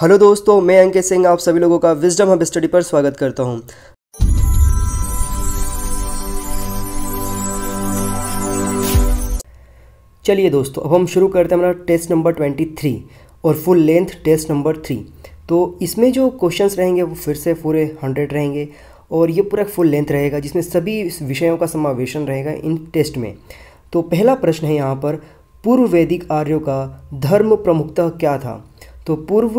Hello दोस्तों मैं अंकित सिंह आप सभी लोगों का विजडम हब स्टडी पर स्वागत करता हूं। चलिए दोस्तों अब हम शुरू करते हैं हमारा टेस्ट नंबर ट्वेंटी थ्री और full length test number three तो इसमें जो क्वेश्चंस रहेंगे वो फिर से पूरे हंड्रेड रहेंगे और ये पूरा फुल लेंथ रहेगा जिसमें सभी विषयों का समावेशन रहेगा इन टेस्ट में तो पहला प्रश्न है यहाँ पर पूर्व वैदिक आर्यों का धर्म प्रमुखता क्या था तो पूर्व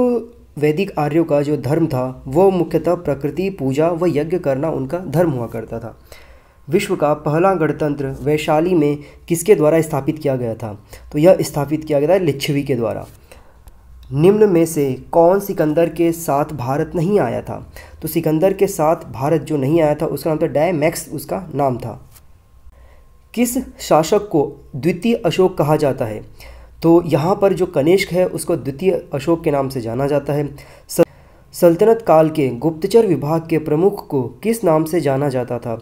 वैदिक आर्यों का जो धर्म था वो मुख्यतः प्रकृति पूजा व यज्ञ करना उनका धर्म हुआ करता था विश्व का पहला गणतंत्र वैशाली में किसके द्वारा स्थापित किया गया था तो यह स्थापित किया गया था लिच्छवी के द्वारा निम्न में से कौन सिकंदर के साथ भारत नहीं आया था तो सिकंदर के साथ भारत जो नहीं आया था उसका नाम था डायमैक्स उसका नाम था किस शासक को द्वितीय अशोक कहा जाता है तो यहाँ पर जो कनिष्क है उसको द्वितीय अशोक के नाम से जाना जाता है सल्तनत काल के गुप्तचर विभाग के प्रमुख को किस नाम से जाना जाता था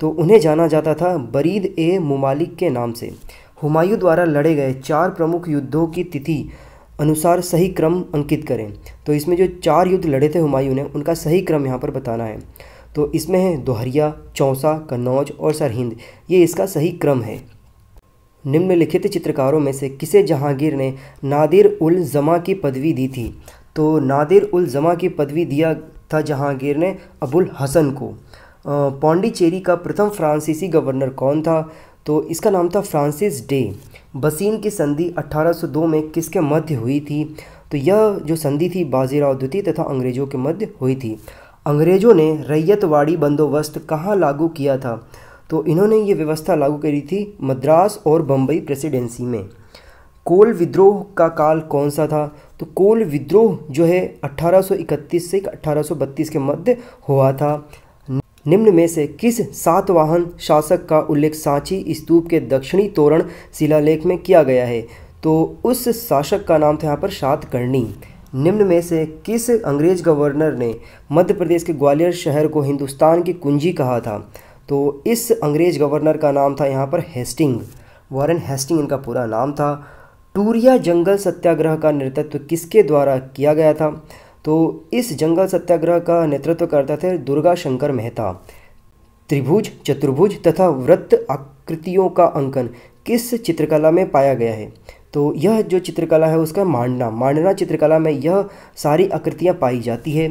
तो उन्हें जाना जाता था बरीद ए ममालिक के नाम से हुमायूं द्वारा लड़े गए चार प्रमुख युद्धों की तिथि अनुसार सही क्रम अंकित करें तो इसमें जो चार युद्ध लड़े थे हुमायूं ने उनका सही क्रम यहाँ पर बताना है तो इसमें है दोहरिया चौसा कन्नौज और सरहिंद ये इसका सही क्रम है निम्नलिखित चित्रकारों में से किसे जहांगीर ने नादिर उल जमा की पदवी दी थी तो नादिर उल जमा की पदवी दिया था जहांगीर ने अबुल हसन को पौंडीचेरी का प्रथम फ्रांसीसी गवर्नर कौन था तो इसका नाम था फ्रांसिस डे बसीन की संधि 1802 में किसके मध्य हुई थी तो यह जो संधि थी बाजीराव द्वितीय तथा अंग्रेजों के मध्य हुई थी अंग्रेजों ने रैयतवाड़ी बंदोबस्त कहाँ लागू किया था तो इन्होंने ये व्यवस्था लागू करी थी मद्रास और बम्बई प्रेसिडेंसी में कोल विद्रोह का काल कौन सा था तो कोल विद्रोह जो है 1831 से 1832 के मध्य हुआ था निम्न में से किस सातवाहन शासक का उल्लेख सांची स्तूप के दक्षिणी तोरण शिलालेख में किया गया है तो उस शासक का नाम था यहाँ पर सातकर्णी निम्न में से किस अंग्रेज गवर्नर ने मध्य प्रदेश के ग्वालियर शहर को हिंदुस्तान की कुंजी कहा था तो इस अंग्रेज़ गवर्नर का नाम था यहाँ पर हेस्टिंग वॉरेन हेस्टिंग इनका पूरा नाम था टूरिया जंगल सत्याग्रह का नेतृत्व किसके द्वारा किया गया था तो इस जंगल सत्याग्रह का नेतृत्व करते थे दुर्गा शंकर मेहता त्रिभुज चतुर्भुज तथा वृत्त आकृतियों का अंकन किस चित्रकला में पाया गया है तो यह जो चित्रकला है उसका मांडना मांडना चित्रकला में यह सारी आकृतियाँ पाई जाती है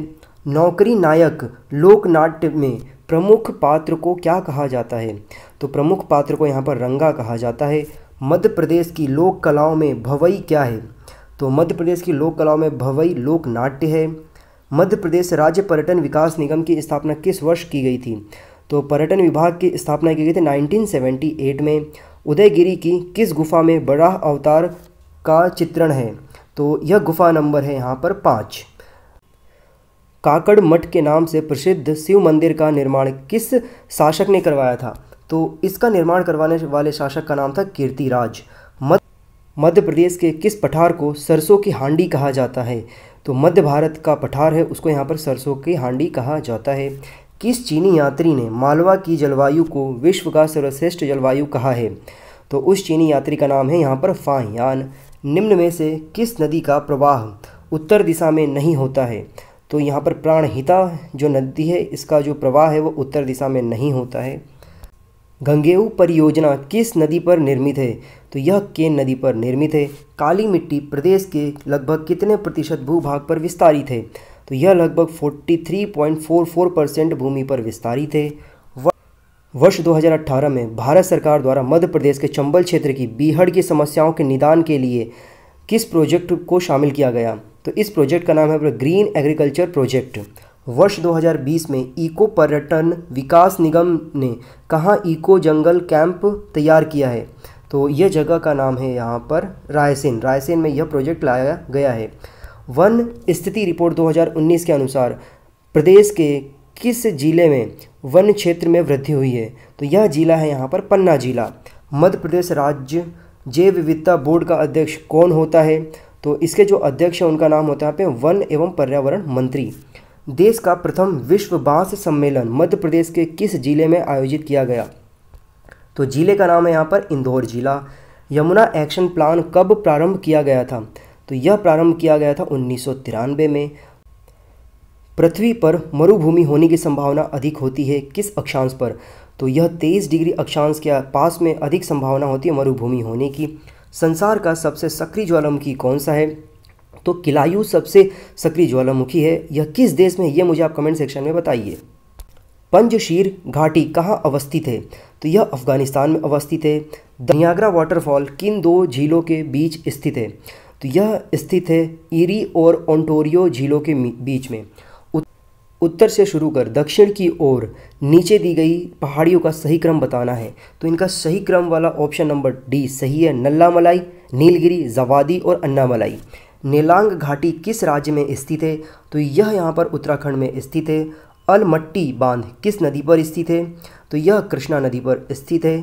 नौकरी नायक लोकनाट्य में प्रमुख पात्र को क्या कहा जाता है तो प्रमुख पात्र को यहाँ पर रंगा कहा जाता है मध्य प्रदेश की लोक कलाओं में भवई क्या है तो मध्य प्रदेश की लोक कलाओं में भवई लोक नाट्य है मध्य प्रदेश राज्य पर्यटन विकास निगम की स्थापना किस वर्ष की गई थी तो पर्यटन विभाग की स्थापना की गई थी 1978 में उदयगिरी की किस गुफा में बड़ा अवतार का चित्रण है तो यह गुफा नंबर है यहाँ पर पाँच काकड़ मठ के नाम से प्रसिद्ध शिव मंदिर का निर्माण किस शासक ने करवाया था तो इसका निर्माण करवाने वाले शासक का नाम था कीर्तिराज मध्य मध्य प्रदेश के किस पठार को सरसों की हांडी कहा जाता है तो मध्य भारत का पठार है उसको यहाँ पर सरसों की हांडी कहा जाता है किस चीनी यात्री ने मालवा की जलवायु को विश्व का सर्वश्रेष्ठ जलवायु कहा है तो उस चीनी यात्री का नाम है यहाँ पर फाहयान निम्न में से किस नदी का प्रवाह उत्तर दिशा में नहीं होता है तो यहाँ पर प्राणहिता जो नदी है इसका जो प्रवाह है वो उत्तर दिशा में नहीं होता है गंगेऊ परियोजना किस नदी पर निर्मित है तो यह केन नदी पर निर्मित है काली मिट्टी प्रदेश के लगभग कितने प्रतिशत भूभाग पर विस्तारित है तो यह लगभग 43.44 परसेंट भूमि पर विस्तारित है वर्ष 2018 में भारत सरकार द्वारा मध्य प्रदेश के चंबल क्षेत्र की बीहड़ की समस्याओं के निदान के लिए किस प्रोजेक्ट को शामिल किया गया तो इस प्रोजेक्ट का नाम है ग्रीन एग्रीकल्चर प्रोजेक्ट वर्ष 2020 में इको पर्यटन विकास निगम ने कहाँ इको जंगल कैंप तैयार किया है तो यह जगह का नाम है यहाँ पर रायसेन रायसेन में यह प्रोजेक्ट लाया गया है वन स्थिति रिपोर्ट 2019 के अनुसार प्रदेश के किस जिले में वन क्षेत्र में वृद्धि हुई है तो यह जिला है यहाँ पर पन्ना जिला मध्य प्रदेश राज्य जैव विविधता बोर्ड का अध्यक्ष कौन होता है तो इसके जो अध्यक्ष हैं उनका नाम होता है यहाँ पे वन एवं पर्यावरण मंत्री देश का प्रथम विश्व बांस सम्मेलन मध्य प्रदेश के किस जिले में आयोजित किया गया तो जिले का नाम है यहाँ पर इंदौर जिला यमुना एक्शन प्लान कब प्रारंभ किया गया था तो यह प्रारंभ किया गया था उन्नीस में पृथ्वी पर मरुभूमि होने की संभावना अधिक होती है किस अक्षांश पर तो यह 23 डिग्री अक्षांश के पास में अधिक संभावना होती है मरुभूमि होने की संसार का सबसे सक्रिय ज्वालामुखी कौन सा है तो किलायु सबसे सक्रिय ज्वालामुखी है यह किस देश में यह मुझे आप कमेंट सेक्शन में बताइए पंजशीर घाटी कहाँ अवस्थित है तो यह अफगानिस्तान में अवस्थित है दनियाग्रा वाटरफॉल किन दो झीलों के बीच स्थित है तो यह स्थित है इरी और ओंटोरियो झीलों के बीच में उत्तर से शुरू कर दक्षिण की ओर नीचे दी गई पहाड़ियों का सही क्रम बताना है तो इनका सही क्रम वाला ऑप्शन नंबर डी सही है नल्ला मलाई नीलगिरी जवादी और अन्नामलाई नेलांग घाटी किस राज्य में स्थित है तो यह यहाँ पर उत्तराखंड में स्थित है अलमट्टी बांध किस नदी पर स्थित है तो यह कृष्णा नदी पर स्थित है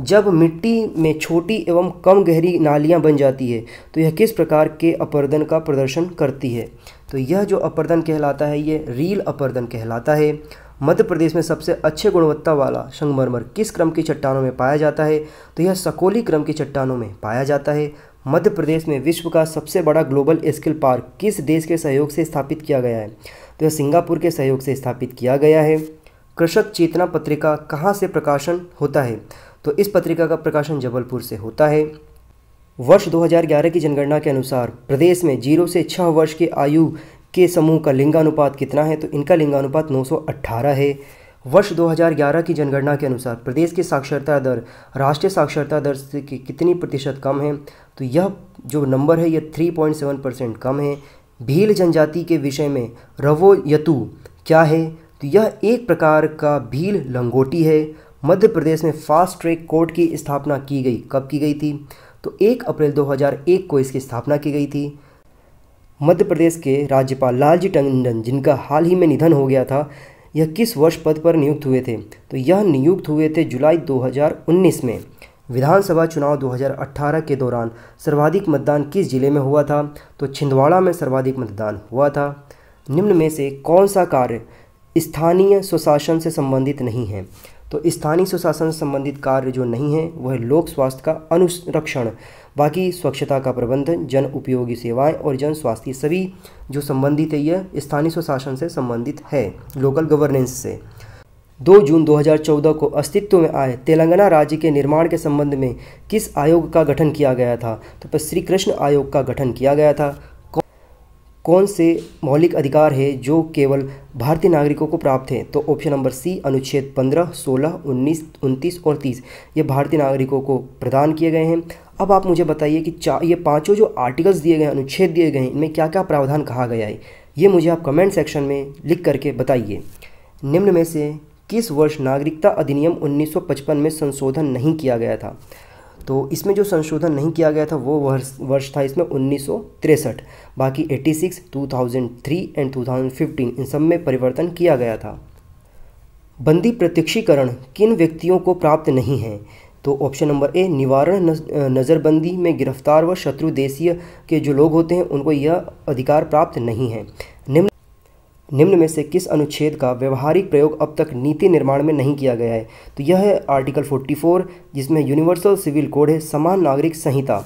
जब मिट्टी में छोटी एवं कम गहरी नालियाँ बन जाती है तो यह किस प्रकार के अपर्दन का प्रदर्शन करती है तो यह जो अपर्दन कहलाता है ये रील अपर्दन कहलाता है मध्य प्रदेश में सबसे अच्छे गुणवत्ता वाला संगमरमर किस क्रम की चट्टानों में पाया जाता है तो यह सकोली क्रम की चट्टानों में पाया जाता है मध्य प्रदेश में विश्व का सबसे बड़ा ग्लोबल स्किल पार्क किस देश के सहयोग से स्थापित किया गया है तो यह सिंगापुर के सहयोग से स्थापित किया गया है कृषक चेतना पत्रिका कहाँ से प्रकाशन होता है तो इस पत्रिका का प्रकाशन जबलपुर से होता है वर्ष 2011 की जनगणना के अनुसार प्रदेश में जीरो से छः वर्ष के आयु के समूह का लिंगानुपात कितना है तो इनका लिंगानुपात 918 है वर्ष 2011 की जनगणना के अनुसार प्रदेश की साक्षरता दर राष्ट्रीय साक्षरता दर से कि कितनी प्रतिशत कम है तो यह जो नंबर है यह 3.7 परसेंट कम है भील जनजाति के विषय में रवो यतु क्या है तो यह एक प्रकार का भील लंगोटी है मध्य प्रदेश में फास्ट ट्रैक कोर्ट की स्थापना की गई कब की गई थी तो 1 अप्रैल 2001 को इसकी स्थापना की गई थी मध्य प्रदेश के राज्यपाल लालजी टंडन जिनका हाल ही में निधन हो गया था यह किस वर्ष पद पर नियुक्त हुए थे तो यह नियुक्त हुए थे जुलाई 2019 में विधानसभा चुनाव 2018 के दौरान सर्वाधिक मतदान किस जिले में हुआ था तो छिंदवाड़ा में सर्वाधिक मतदान हुआ था निम्न में से कौन सा कार्य स्थानीय स्वशासन से संबंधित नहीं है तो स्थानीय सुशासन संबंधित कार्य जो नहीं है वह लोक स्वास्थ्य का अनुरक्षण बाकी स्वच्छता का प्रबंधन जन उपयोगी सेवाएं और जन स्वास्थ्य सभी जो संबंधित है यह स्थानीय स्वशासन से संबंधित है लोकल गवर्नेंस से 2 जून 2014 को अस्तित्व में आए तेलंगाना राज्य के निर्माण के संबंध में किस आयोग का गठन किया गया था तो श्री कृष्ण आयोग का गठन किया गया था कौन से मौलिक अधिकार है जो केवल भारतीय नागरिकों को प्राप्त हैं तो ऑप्शन नंबर सी अनुच्छेद 15, 16, 19, 29 और 30 ये भारतीय नागरिकों को प्रदान किए गए हैं अब आप मुझे बताइए कि चा ये पाँचों जो आर्टिकल्स दिए गए अनुच्छेद दिए गए हैं इनमें क्या क्या प्रावधान कहा गया है ये मुझे आप कमेंट सेक्शन में लिख करके बताइए निम्न में से किस वर्ष नागरिकता अधिनियम 1955 में संशोधन नहीं किया गया था तो इसमें जो संशोधन नहीं किया गया था वो वर्ष था इसमें उन्नीस बाकी 86, 2003 एंड 2015 इन सब में परिवर्तन किया गया था बंदी प्रत्यक्षीकरण किन व्यक्तियों को प्राप्त नहीं है तो ऑप्शन नंबर ए निवारण नज़रबंदी में गिरफ्तार व शत्रु देशीय के जो लोग होते हैं उनको यह अधिकार प्राप्त नहीं है निम्न निम्न में से किस अनुच्छेद का व्यवहारिक प्रयोग अब तक नीति निर्माण में नहीं किया गया है तो यह है आर्टिकल 44 जिसमें यूनिवर्सल सिविल कोड है समान नागरिक संहिता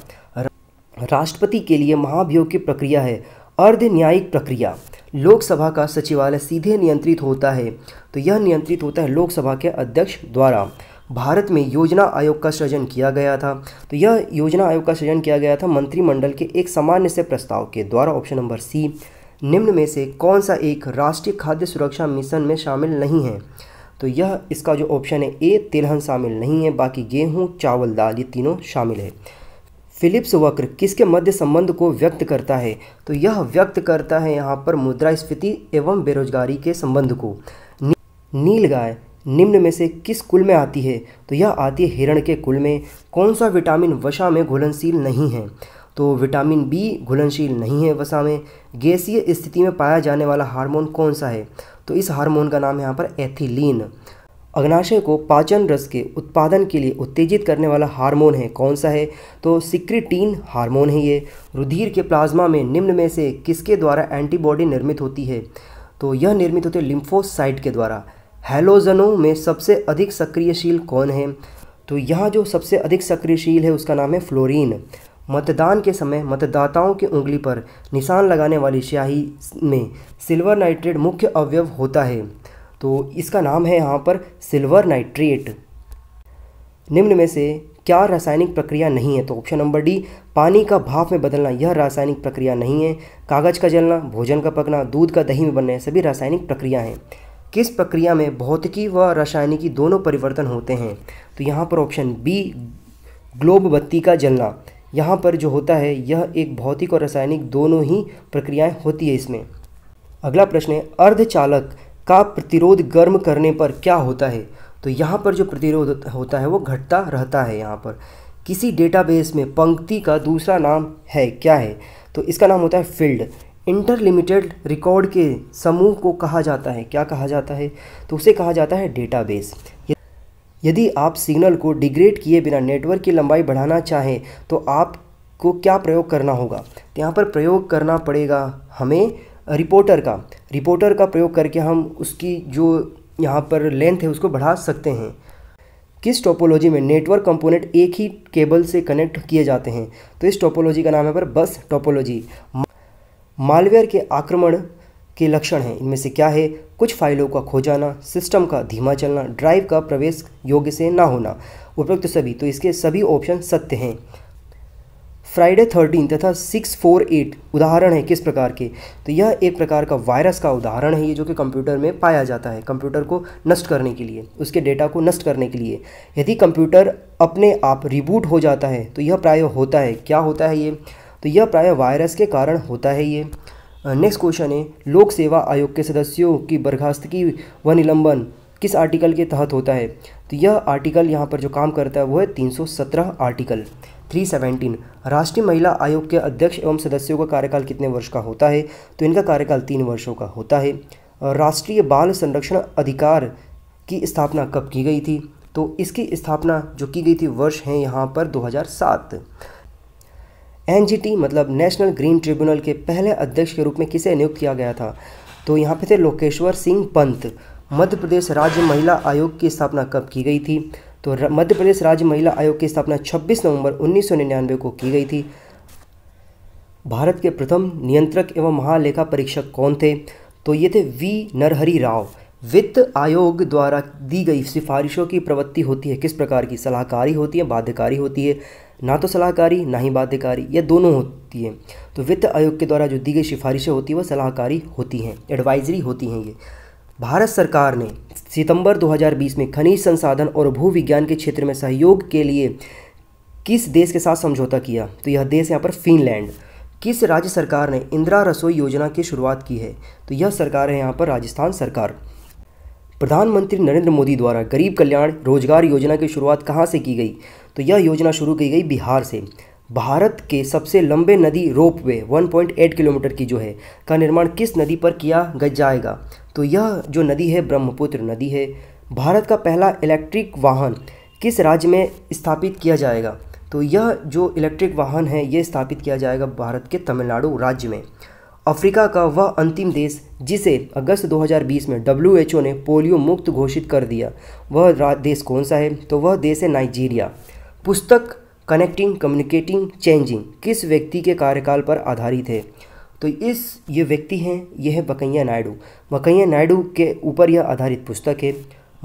राष्ट्रपति के लिए महाभियोग की प्रक्रिया है अर्ध न्यायिक प्रक्रिया लोकसभा का सचिवालय सीधे नियंत्रित होता है तो यह नियंत्रित होता है लोकसभा के अध्यक्ष द्वारा भारत में योजना आयोग का सृजन किया गया था तो यह योजना आयोग का सृजन किया गया था मंत्रिमंडल के एक सामान्य से प्रस्ताव के द्वारा ऑप्शन नंबर सी निम्न में से कौन सा एक राष्ट्रीय खाद्य सुरक्षा मिशन में शामिल नहीं है तो यह इसका जो ऑप्शन है ए तिलहन शामिल नहीं है बाकी गेहूँ चावल दाल ये तीनों शामिल है फिलिप्स वक्र किसके मध्य संबंध को व्यक्त करता है तो यह व्यक्त करता है यहाँ पर मुद्रास्फीति एवं बेरोजगारी के संबंध को नील गाय निम्न में से किस कुल में आती है तो यह आती है हिरण के कुल में कौन सा विटामिन वशा में घुलनशील नहीं है तो विटामिन बी घुलनशील नहीं है वसा में गैसीय स्थिति में पाया जाने वाला हार्मोन कौन सा है तो इस हार्मोन का नाम है यहाँ पर एथिलीन अग्नाशय को पाचन रस के उत्पादन के लिए उत्तेजित करने वाला हार्मोन है कौन सा है तो सिक्रिटीन हार्मोन है ये रुधिर के प्लाज्मा में निम्न में से किसके द्वारा एंटीबॉडी निर्मित होती है तो यह निर्मित होती है लिम्फोसाइट के द्वारा हेलोजनों में सबसे अधिक सक्रियशील कौन है तो यह जो सबसे अधिक सक्रियशील है उसका नाम है फ्लोरीन मतदान के समय मतदाताओं की उंगली पर निशान लगाने वाली स्याही में सिल्वर नाइट्रेट मुख्य अवयव होता है तो इसका नाम है यहाँ पर सिल्वर नाइट्रेट निम्न में से क्या रासायनिक प्रक्रिया नहीं है तो ऑप्शन नंबर डी पानी का भाप में बदलना यह रासायनिक प्रक्रिया नहीं है कागज का जलना भोजन का पकना दूध का दही में बनना सभी रासायनिक प्रक्रिया हैं किस प्रक्रिया में भौतिकी व रासायनिकी दोनों परिवर्तन होते हैं तो यहाँ पर ऑप्शन बी ग्लोब बत्ती का जलना यहाँ पर जो होता है यह एक भौतिक और रासायनिक दोनों ही प्रक्रियाएं होती है इसमें अगला प्रश्न है अर्धचालक का प्रतिरोध गर्म करने पर क्या होता है तो यहाँ पर जो प्रतिरोध होता है वो घटता रहता है यहाँ पर किसी डेटाबेस में पंक्ति का दूसरा नाम है क्या है तो इसका नाम होता है फील्ड इंटरलिमिटेड रिकॉर्ड के समूह को कहा जाता है क्या कहा जाता है तो उसे कहा जाता है डेटाबेस यदि आप सिग्नल को डिग्रेड किए बिना नेटवर्क की लंबाई बढ़ाना चाहें तो आपको क्या प्रयोग करना होगा तो यहाँ पर प्रयोग करना पड़ेगा हमें रिपोर्टर का रिपोर्टर का प्रयोग करके हम उसकी जो यहाँ पर लेंथ है उसको बढ़ा सकते हैं किस टोपोलॉजी में नेटवर्क कंपोनेंट एक ही केबल से कनेक्ट किए जाते हैं तो इस टोपोलॉजी का नाम है पर बस टोपोलॉजी मालवेयर के आक्रमण के लक्षण हैं इनमें से क्या है कुछ फाइलों का खो जाना सिस्टम का धीमा चलना ड्राइव का प्रवेश योग्य से ना होना उपयुक्त सभी तो इसके सभी ऑप्शन सत्य हैं फ्राइडे थर्टीन तथा सिक्स फोर एट उदाहरण है किस प्रकार के तो यह एक प्रकार का वायरस का उदाहरण है ये जो कि कंप्यूटर में पाया जाता है कंप्यूटर को नष्ट करने के लिए उसके डेटा को नष्ट करने के लिए यदि कंप्यूटर अपने आप रिबूट हो जाता है तो यह प्राय होता है क्या होता है ये तो यह प्राय वायरस के कारण होता है ये नेक्स्ट क्वेश्चन है लोक सेवा आयोग के सदस्यों की बर्खास्तगी व निलंबन किस आर्टिकल के तहत होता है तो यह आर्टिकल यहाँ पर जो काम करता है वो है 317 आर्टिकल 317 राष्ट्रीय महिला आयोग के अध्यक्ष एवं सदस्यों का कार्यकाल कितने वर्ष का होता है तो इनका कार्यकाल तीन वर्षों का होता है राष्ट्रीय बाल संरक्षण अधिकार की स्थापना कब की गई थी तो इसकी स्थापना जो की गई थी वर्ष है यहाँ पर 2007 एनजीटी मतलब नेशनल ग्रीन ट्रिब्यूनल के पहले अध्यक्ष के रूप में किसे नियुक्त किया गया था तो यहाँ पे थे लोकेश्वर सिंह पंत मध्य प्रदेश राज्य महिला आयोग की स्थापना कब की गई थी तो मध्य प्रदेश राज्य महिला आयोग की स्थापना 26 नवंबर 1999 को की गई थी भारत के प्रथम नियंत्रक एवं महालेखा परीक्षक कौन थे तो ये थे वी नरहरी राव वित्त आयोग द्वारा दी गई सिफारिशों की प्रवृत्ति होती है किस प्रकार की सलाहकारी होती है बाध्यकारी होती है ना तो सलाहकारी ना ही बाध्यकारी यह दोनों होती है तो वित्त आयोग के द्वारा जो दी गई सिफारिशें होती है वह सलाहकारी होती हैं एडवाइजरी होती हैं ये भारत सरकार ने सितंबर 2020 में खनिज संसाधन और भूविज्ञान के क्षेत्र में सहयोग के लिए किस देश के साथ समझौता किया तो यह देश यहाँ पर फिनलैंड किस राज्य सरकार ने इंदिरा रसोई योजना की शुरुआत की है तो यह सरकार है यहाँ पर राजस्थान सरकार प्रधानमंत्री नरेंद्र मोदी द्वारा गरीब कल्याण रोजगार योजना की शुरुआत कहाँ से की गई तो यह योजना शुरू की गई बिहार से भारत के सबसे लंबे नदी रोप वे वन किलोमीटर की जो है का निर्माण किस नदी पर किया जाएगा तो यह जो नदी है ब्रह्मपुत्र नदी है भारत का पहला इलेक्ट्रिक वाहन किस राज्य में स्थापित किया जाएगा तो यह जो इलेक्ट्रिक वाहन है यह स्थापित किया जाएगा भारत के तमिलनाडु राज्य में अफ्रीका का वह अंतिम देश जिसे अगस्त 2020 में डब्ल्यू ने पोलियो मुक्त घोषित कर दिया वह देश कौन सा है तो वह देश है नाइजीरिया पुस्तक कनेक्टिंग कम्युनिकेटिंग चेंजिंग किस व्यक्ति के कार्यकाल पर आधारित है तो इस ये व्यक्ति हैं यह है बकैया नायडू बकैया नायडू के ऊपर यह आधारित पुस्तक है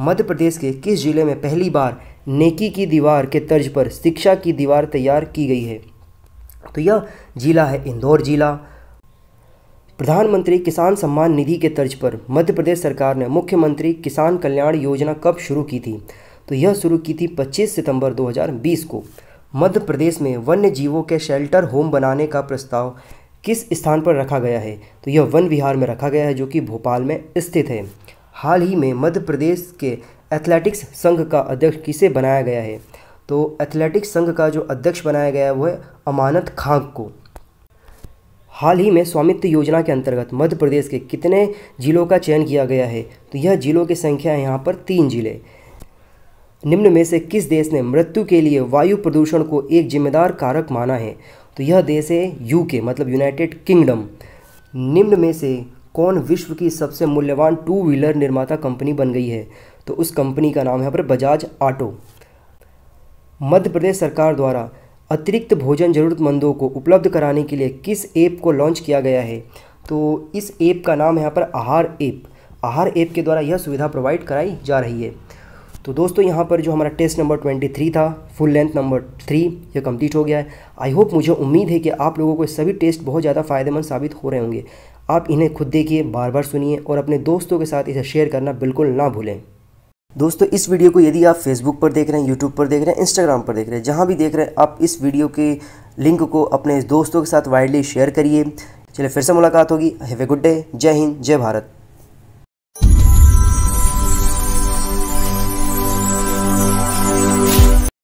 मध्य प्रदेश के किस जिले में पहली बार नेकी की दीवार के तर्ज पर शिक्षा की दीवार तैयार की गई है तो यह जिला है इंदौर जिला प्रधानमंत्री किसान सम्मान निधि के तर्ज पर मध्य प्रदेश सरकार ने मुख्यमंत्री किसान कल्याण योजना कब शुरू की थी तो यह शुरू की थी 25 सितंबर 2020 को मध्य प्रदेश में वन्य जीवों के शेल्टर होम बनाने का प्रस्ताव किस स्थान पर रखा गया है तो यह वन विहार में रखा गया है जो कि भोपाल में स्थित है हाल ही में मध्य प्रदेश के एथलेटिक्स संघ का अध्यक्ष किसे बनाया गया है तो एथलेटिक्स संघ का जो अध्यक्ष बनाया गया है वह अमानत खांक को हाल ही में स्वामित्व योजना के अंतर्गत मध्य प्रदेश के कितने जिलों का चयन किया गया है तो यह जिलों की संख्या है यहाँ पर तीन जिले निम्न में से किस देश ने मृत्यु के लिए वायु प्रदूषण को एक जिम्मेदार कारक माना है तो यह देश है यूके मतलब यूनाइटेड किंगडम निम्न में से कौन विश्व की सबसे मूल्यवान टू व्हीलर निर्माता कंपनी बन गई है तो उस कंपनी का नाम है यहाँ पर बजाज ऑटो मध्य प्रदेश सरकार द्वारा अतिरिक्त भोजन ज़रूरतमंदों को उपलब्ध कराने के लिए किस ऐप को लॉन्च किया गया है तो इस ऐप का नाम है यहाँ पर आहार ऐप आहार ऐप के द्वारा यह सुविधा प्रोवाइड कराई जा रही है तो दोस्तों यहाँ पर जो हमारा टेस्ट नंबर ट्वेंटी थ्री था फुल लेंथ नंबर थ्री ये कंप्लीट हो गया है आई होप मुझे उम्मीद है कि आप लोगों को सभी टेस्ट बहुत ज़्यादा फ़ायदेमंद साबित हो रहे होंगे आप इन्हें खुद देखिए बार बार सुनिए और अपने दोस्तों के साथ इसे शेयर करना बिल्कुल ना भूलें दोस्तों इस वीडियो को यदि आप फेसबुक पर देख रहे हैं यूट्यूब पर देख रहे हैं इंस्टाग्राम पर देख रहे हैं जहाँ भी देख रहे हैं आप इस वीडियो के लिंक को अपने दोस्तों के साथ वाइडली शेयर करिए चलिए फिर से मुलाकात होगी हैवे गुड डे जय हिंद जय भारत